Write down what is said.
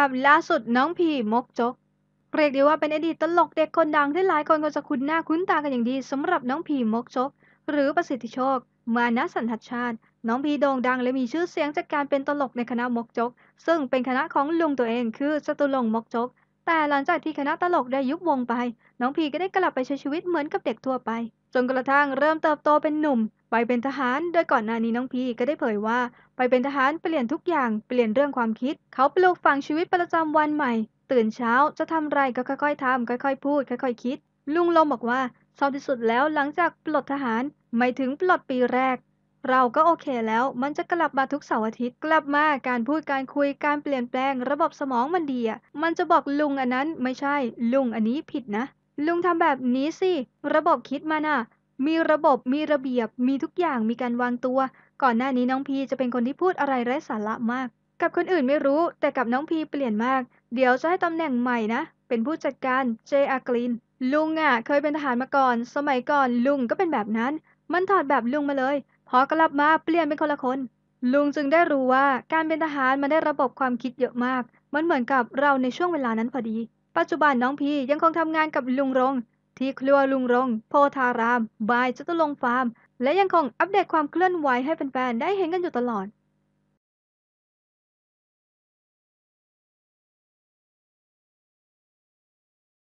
ภาพล่าสุดน้องพีมกจกเรียกได้ว่าเป็นอดีตตลกเด็กคนดังที่หลายคนก็จะคุ้นหน้าคุ้นตากันอย่างดีสำหรับน้องพีมกจกหรือประสิทธิโชค มานะสันทัชชาติ น้องพีโด่งดังและมีชื่อเสียงจากการเป็นตลกในคณะมกจกซึ่งเป็นคณะของลุงตัวเองคือสตุลงมกจกแต่หลังจากที่คณะตลกได้ยุบวงไป น้องพีก็ได้กลับไปใช้ชีวิตเหมือนกับเด็กทั่วไป จนกระทั่งเริ่มเติบโตเป็นหนุ่มไปเป็นทหารโดยก่อนหน้านี้น้องพีก็ได้เผยว่า ไปเป็นทหารเปลี่ยนทุกอย่างเปลี่ยนเรื่องความคิด เขาปลูกฝังชีวิตประจำวันใหม่ ตื่นเช้าจะทำไรก็ค่อย ๆ ทำ ค่อยๆ พูดค่อยๆคิด ลุงลมบอกว่าเศร้าที่สุดแล้วหลังจากปลดทหารไม่ถึงปลดปีแรก เราก็โอเคแล้ว มันจะกลับมาทุกเสาร์อาทิตย์กลับมาการพูดการคุยการเปลี่ยนแปลงระบบสมองมันดีอ่ะมันจะบอกลุงอันนั้นไม่ใช่ ลุงอันนี้ผิดนะ ลุงทำแบบนี้สิระบบคิดมานะ่ะมีระบบมีระเบียบ มีทุกอย่างมีการวางตัว ก่อนหน้านี้น้องพีจะเป็นคนที่พูดอะไรไร้สาระมาก กับคนอื่นไม่รู้ แต่กับน้องพีเปลี่ยนมาก เดี๋ยวจะให้ตำแหน่งใหม่นะเป็นผู้จัดการเจอากลินลุงอะ่ะ เคยเป็นทหารมาก่อนสมัยก่อนลุงก็เป็นแบบนั้น มันถอดแบบลุงมาเลย พอกลับมาเปลี่ยนเป็นคนละคน ลุงจึงได้รู้ว่า การเป็นทหารมันได้ระบบความคิดเยอะมากมันเหมือนกับเราในช่วงเวลานั้นพอดี ปัจจุบันน้องพียังคงทำงานกับลุงรงที่ครัวลุงรง โพธาราม บายจตุลงฟาร์ม และยังคงอัปเดตความเคลื่อนไหวให้แฟนๆ ได้เห็นกันอยู่ตลอด